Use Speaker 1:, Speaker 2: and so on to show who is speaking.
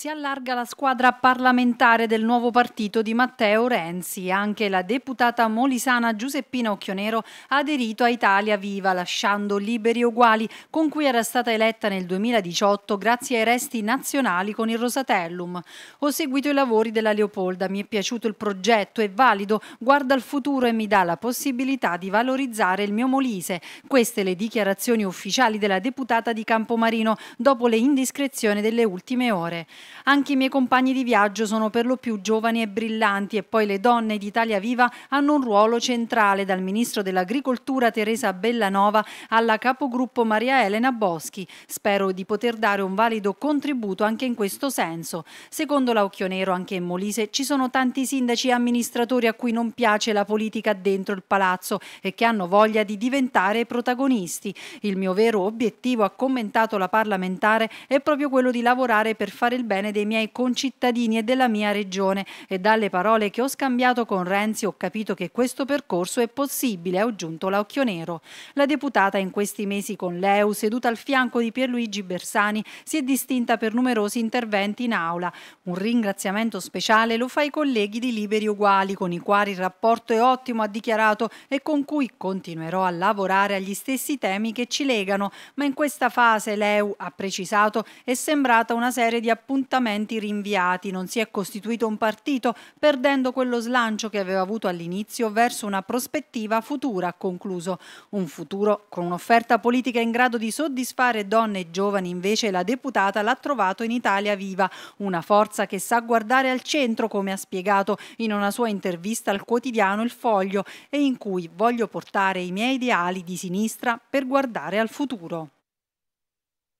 Speaker 1: Si allarga la squadra parlamentare del nuovo partito di Matteo Renzi. Anche la deputata molisana Giuseppina Occhionero ha aderito a Italia Viva, lasciando liberi uguali, con cui era stata eletta nel 2018 grazie ai resti nazionali con il Rosatellum. Ho seguito i lavori della Leopolda, mi è piaciuto il progetto, è valido, guarda al futuro e mi dà la possibilità di valorizzare il mio Molise. Queste le dichiarazioni ufficiali della deputata di Campomarino dopo le indiscrezioni delle ultime ore. Anche i miei compagni di viaggio sono per lo più giovani e brillanti e poi le donne d'Italia Viva hanno un ruolo centrale, dal ministro dell'Agricoltura Teresa Bellanova alla capogruppo Maria Elena Boschi. Spero di poter dare un valido contributo anche in questo senso. Secondo Nero, anche in Molise ci sono tanti sindaci e amministratori a cui non piace la politica dentro il palazzo e che hanno voglia di diventare protagonisti. Il mio vero obiettivo, ha commentato la parlamentare, è proprio quello di lavorare per fare il bene bene dei miei concittadini e della mia regione e dalle parole che ho scambiato con Renzi ho capito che questo percorso è possibile, ha aggiunto l'occhio nero. La deputata in questi mesi con l'EU, seduta al fianco di Pierluigi Bersani, si è distinta per numerosi interventi in aula. Un ringraziamento speciale lo fa ai colleghi di Liberi Uguali, con i quali il rapporto è ottimo, ha dichiarato, e con cui continuerò a lavorare agli stessi temi che ci legano, ma in questa fase l'EU, ha precisato, è sembrata una serie di appuntamenti appuntamenti rinviati, non si è costituito un partito, perdendo quello slancio che aveva avuto all'inizio verso una prospettiva futura, ha concluso. Un futuro con un'offerta politica in grado di soddisfare donne e giovani, invece la deputata l'ha trovato in Italia Viva, una forza che sa guardare al centro, come ha spiegato in una sua intervista al quotidiano Il Foglio, e in cui voglio portare i miei ideali di sinistra per guardare al futuro.